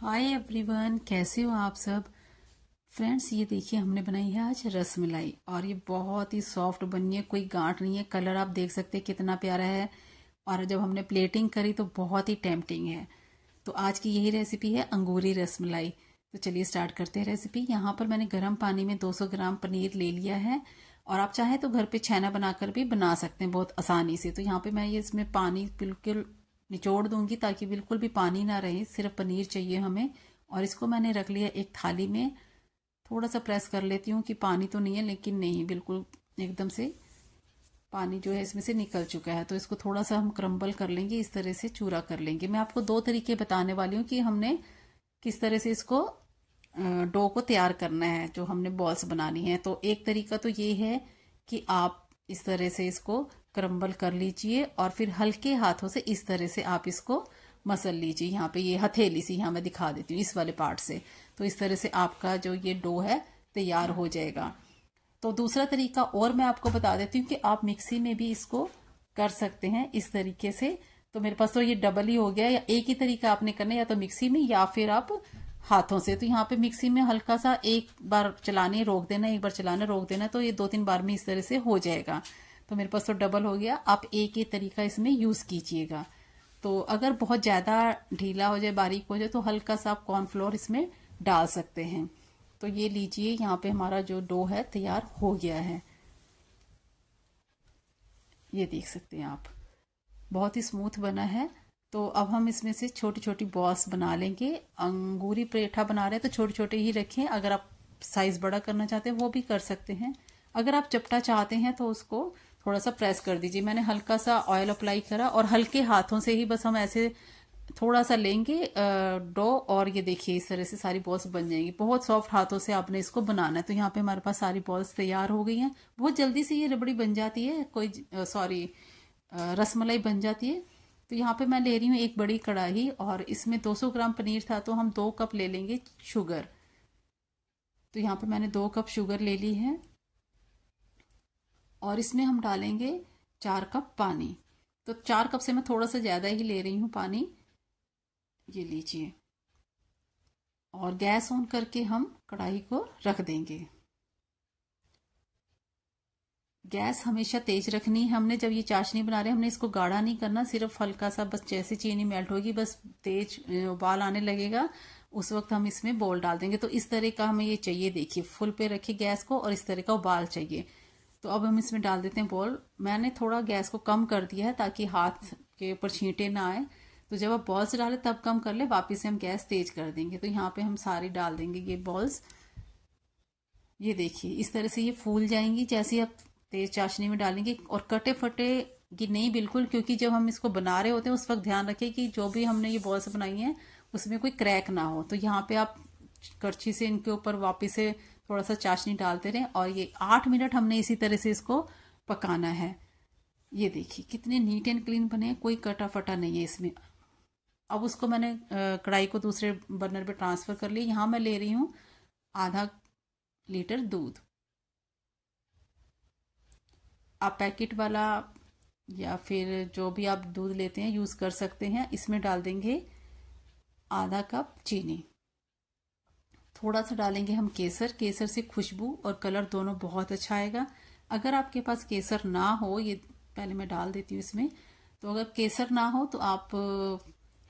hi everyone कैसे हो आप सब फ्रेंड्स ये देखिए हमने बनाई है आज रस मलाई और ये बहुत ही सॉफ्ट बनी है कोई गांठ नहीं है कलर आप देख सकते हैं कितना प्यारा है और जब हमने प्लेटिंग करी तो बहुत ही टेम्पटिंग है तो आज की यही रेसिपी है अंगूरी रस मलाई तो चलिए स्टार्ट करते हैं रेसिपी यहाँ पर मैंने गर्म पानी में दो ग्राम पनीर ले लिया है और आप चाहें तो घर पर छैना बनाकर भी बना सकते हैं बहुत आसानी से तो यहाँ पर मैं ये इसमें पानी बिल्कुल निचोड़ दूंगी ताकि बिल्कुल भी पानी ना रहे सिर्फ पनीर चाहिए हमें और इसको मैंने रख लिया एक थाली में थोड़ा सा प्रेस कर लेती हूँ कि पानी तो नहीं है लेकिन नहीं बिल्कुल एकदम से पानी जो है इसमें से निकल चुका है तो इसको थोड़ा सा हम क्रम्बल कर लेंगे इस तरह से चूरा कर लेंगे मैं आपको दो तरीके बताने वाली हूँ कि हमने किस तरह से इसको डो को तैयार करना है जो हमने बॉल्स बनानी है तो एक तरीका तो ये है कि आप इस तरह से इसको क्रम्बल कर लीजिए और फिर हल्के हाथों से इस तरह से आप इसको मसल लीजिए यहाँ पे ये हथेली सी यहाँ मैं दिखा देती हूँ इस वाले पार्ट से तो इस तरह से आपका जो ये डो है तैयार हो जाएगा तो दूसरा तरीका और मैं आपको बता देती हूँ कि आप मिक्सी में भी इसको कर सकते हैं इस तरीके से तो मेरे पास तो ये डबल ही हो गया या एक ही तरीका आपने करना है या तो मिक्सी में या फिर आप हाथों से तो यहाँ पे मिक्सी में हल्का सा एक बार चलाने रोक देना एक बार चलाने रोक देना तो ये दो तीन बार में इस तरह से हो जाएगा तो मेरे पास तो डबल हो गया आप एक ही तरीका इसमें यूज़ कीजिएगा तो अगर बहुत ज़्यादा ढीला हो जाए बारीक हो जाए तो हल्का सा आप कॉर्नफ्लोर इसमें डाल सकते हैं तो ये लीजिए यहाँ पे हमारा जो डो है तैयार हो गया है ये देख सकते हैं आप बहुत ही स्मूथ बना है तो अब हम इसमें से छोटी छोटी बॉस बना लेंगे अंगूरी परेठा बना रहे हैं तो छोटे छोटे ही रखें अगर आप साइज़ बड़ा करना चाहते हैं वो भी कर सकते हैं अगर आप चपटा चाहते हैं तो उसको थोड़ा सा प्रेस कर दीजिए मैंने हल्का सा ऑयल अप्लाई करा और हल्के हाथों से ही बस हम ऐसे थोड़ा सा लेंगे डो और ये देखिए इस तरह से सारी बॉल्स बन जाएंगी बहुत सॉफ्ट हाथों से आपने इसको बनाना है तो यहाँ पे हमारे पास सारी बॉल्स तैयार हो गई हैं बहुत जल्दी से ये रबड़ी बन जाती है कोई सॉरी रसमलाई बन जाती है तो यहाँ पे मैं ले रही हूँ एक बड़ी कढ़ाई और इसमें 200 ग्राम पनीर था तो हम दो कप ले लेंगे शुगर तो यहाँ पे मैंने दो कप शुगर ले ली है और इसमें हम डालेंगे चार कप पानी तो चार कप से मैं थोड़ा सा ज़्यादा ही ले रही हूँ पानी ये लीजिए और गैस ऑन करके हम कढ़ाई को रख देंगे गैस हमेशा तेज रखनी है हमने जब ये चाशनी बना रहे हमने इसको गाढ़ा नहीं करना सिर्फ हल्का सा बस जैसे चीनी मेल्ट होगी बस तेज उबाल आने लगेगा उस वक्त हम इसमें बॉल डाल देंगे तो इस तरह का हमें ये चाहिए देखिए फुल पे रखिए गैस को और इस तरह का उबाल चाहिए तो अब हम इसमें डाल देते हैं बॉल मैंने थोड़ा गैस को कम कर दिया है ताकि हाथ के ऊपर छींटे ना आए तो जब आप बॉल्स डालें तब कम कर ले वापिस से हम गैस तेज कर देंगे तो यहाँ पे हम सारे डाल देंगे ये बॉल्स ये देखिए इस तरह से ये फूल जाएंगी जैसे आप तेज चाशनी में डालेंगे और कटे फटे कि नहीं बिल्कुल क्योंकि जब हम इसको बना रहे होते हैं उस वक्त ध्यान रखें कि जो भी हमने ये बॉल्स बनाई हैं उसमें कोई क्रैक ना हो तो यहाँ पे आप करछी से इनके ऊपर वापिस से थोड़ा सा चाशनी डालते रहें और ये आठ मिनट हमने इसी तरह से इसको पकाना है ये देखिए कितने नीट एंड क्लीन बने कोई कटा फटा नहीं है इसमें अब उसको मैंने कढ़ाई को दूसरे बर्नर पे ट्रांसफ़र कर लिया यहाँ मैं ले रही हूँ आधा लीटर दूध आप पैकेट वाला या फिर जो भी आप दूध लेते हैं यूज़ कर सकते हैं इसमें डाल देंगे आधा कप चीनी थोड़ा सा डालेंगे हम केसर केसर से खुशबू और कलर दोनों बहुत अच्छा आएगा अगर आपके पास केसर ना हो ये पहले मैं डाल देती हूँ इसमें तो अगर केसर ना हो तो आप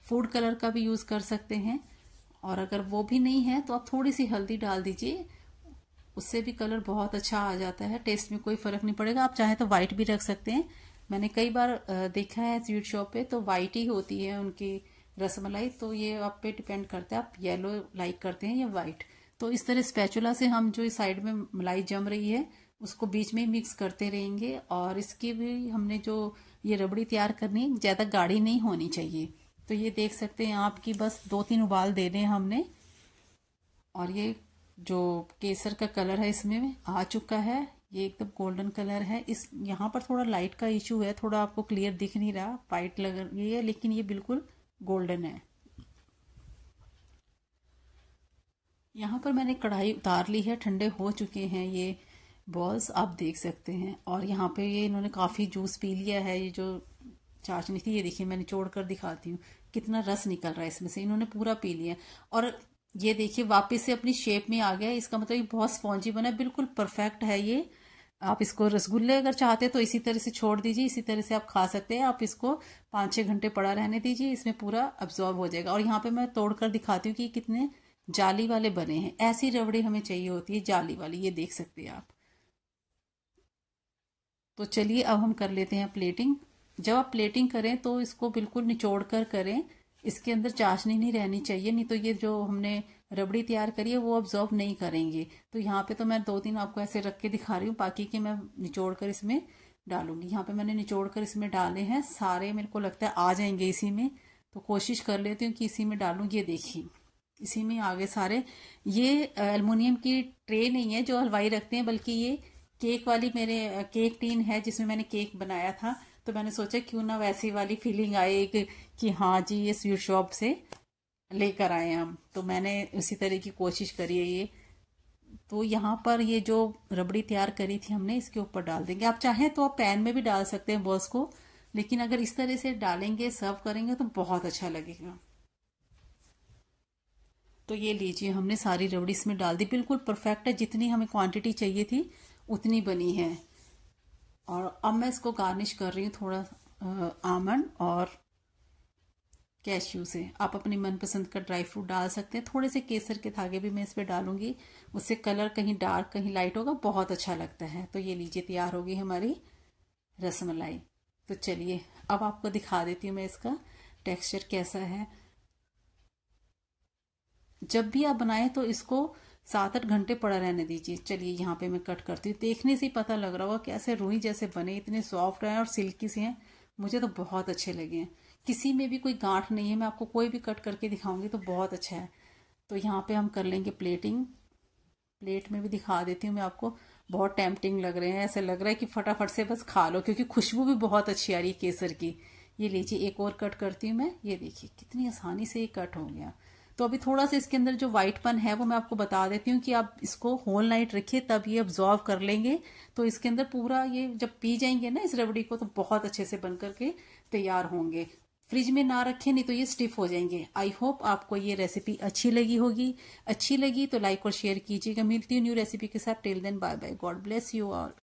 फूड कलर का भी यूज़ कर सकते हैं और अगर वो भी नहीं है तो आप थोड़ी सी हल्दी डाल दीजिए उससे भी कलर बहुत अच्छा आ जाता है टेस्ट में कोई फ़र्क नहीं पड़ेगा आप चाहें तो वाइट भी रख सकते हैं मैंने कई बार देखा है स्वीट शॉप पे तो वाइट ही होती है उनकी रसमलाई तो ये आप पे डिपेंड करता है आप येलो लाइक करते हैं या वाइट तो इस तरह स्पैचुला से हम जो इस साइड में मलाई जम रही है उसको बीच में मिक्स करते रहेंगे और इसकी भी हमने जो ये रबड़ी तैयार करनी ज़्यादा गाढ़ी नहीं होनी चाहिए तो ये देख सकते हैं आपकी बस दो तीन उबाल देने हैं हमने और ये जो केसर का कलर है इसमें आ चुका है ये एकदम गोल्डन कलर है इस यहाँ पर थोड़ा लाइट का इशू है थोड़ा आपको क्लियर दिख नहीं रहा वाइट लग रही है लेकिन ये बिल्कुल गोल्डन है यहाँ पर मैंने कढ़ाई उतार ली है ठंडे हो चुके हैं ये बॉल्स आप देख सकते हैं और यहाँ पे ये इन्होंने काफ़ी जूस पी लिया है ये जो चाशनी थी ये देखिए मैंने छोड़ कर दिखाती हूँ कितना रस निकल रहा है इसमें से इन्होंने पूरा पी लिया और ये देखिए वापस से अपनी शेप में आ गया इसका मतलब ये बहुत स्पॉन्जी बना बिल्कुल परफेक्ट है ये आप इसको रसगुल्ले अगर चाहते तो इसी तरह से छोड़ दीजिए इसी तरह से आप खा सकते हैं आप इसको पाँच छः घंटे पड़ा रहने दीजिए इसमें पूरा अब्जॉर्व हो जाएगा और यहाँ पे मैं तोड़कर दिखाती हूँ कि कितने जाली वाले बने हैं ऐसी रबड़ी हमें चाहिए होती है जाली वाली ये देख सकते हैं आप तो चलिए अब हम कर लेते हैं प्लेटिंग जब आप प्लेटिंग करें तो इसको बिल्कुल निचोड़ कर करें इसके अंदर चाशनी नहीं रहनी चाहिए नहीं तो ये जो हमने रबड़ी तैयार करी है वो ऑब्जॉर्व नहीं करेंगे तो यहाँ पे तो मैं दो तीन आपको ऐसे रख के दिखा रही हूँ बाकी के मैं निचोड़ कर इसमें डालूंगी यहाँ पे मैंने निचोड़ कर इसमें डाले हैं सारे मेरे को लगता है आ जाएंगे इसी में तो कोशिश कर लेती हूँ कि इसी में डालूँ ये देखिए इसी में आगे सारे ये अलमोनियम की ट्रे नहीं है जो हलवाई रखते हैं बल्कि ये केक वाली मेरे केक टीन है जिसमें मैंने केक बनाया था तो मैंने सोचा क्यों ना वैसी वाली फीलिंग आए कि, कि हाँ जी ये स्वीट शॉप से लेकर आए हम तो मैंने उसी तरह की कोशिश करी है ये तो यहाँ पर ये जो रबड़ी तैयार करी थी हमने इसके ऊपर डाल देंगे आप चाहें तो आप पैन में भी डाल सकते हैं बॉस को लेकिन अगर इस तरह से डालेंगे सर्व करेंगे तो बहुत अच्छा लगेगा तो ये लीजिए हमने सारी रबड़ी इसमें डाल दी बिल्कुल परफेक्ट है जितनी हमें क्वांटिटी चाहिए थी उतनी बनी है और अब मैं इसको गार्निश कर रही हूँ थोड़ा आमंड और कैश्यू से आप अपनी मनपसंद का ड्राई फ्रूट डाल सकते हैं थोड़े से केसर के धागे भी मैं इस पर डालूंगी उससे कलर कहीं डार्क कहीं लाइट होगा बहुत अच्छा लगता है तो ये लीजिए तैयार होगी हमारी रसमलाई तो चलिए अब आपको दिखा देती हूँ मैं इसका टेक्सचर कैसा है जब भी आप बनाएं तो इसको सात आठ घंटे पड़ा रहने दीजिए चलिए यहाँ पे मैं कट करती हूँ देखने से ही पता लग रहा होगा कैसे रुई जैसे बने इतने सॉफ्ट हैं और सिल्की से हैं मुझे तो बहुत अच्छे लगे हैं किसी में भी कोई गांठ नहीं है मैं आपको कोई भी कट करके दिखाऊंगी तो बहुत अच्छा है तो यहाँ पे हम कर लेंगे प्लेटिंग प्लेट में भी दिखा देती हूँ मैं आपको बहुत टैम्पटिंग लग रहे हैं ऐसे लग रहा है कि फटाफट से बस खा लो क्योंकि खुशबू भी बहुत अच्छी आ रही है केसर की ये लीजिए एक और कट करती हूँ मैं ये देखिए कितनी आसानी से ये कट हो गया तो अभी थोड़ा सा इसके अंदर जो व्हाइटपन है वो मैं आपको बता देती हूँ कि आप इसको होल नाइट रखिए तब ये ऑब्जॉर्व कर लेंगे तो इसके अंदर पूरा ये जब पी जाएंगे ना इस रबड़ी को तो बहुत अच्छे से बन करके तैयार होंगे फ्रिज में ना रखें नहीं तो ये स्टिफ हो जाएंगे आई होप आपको ये रेसिपी अच्छी लगी होगी अच्छी लगी तो लाइक और शेयर कीजिएगा मिलती हूँ न्यू रेसिपी के साथ till then bye bye God bless you all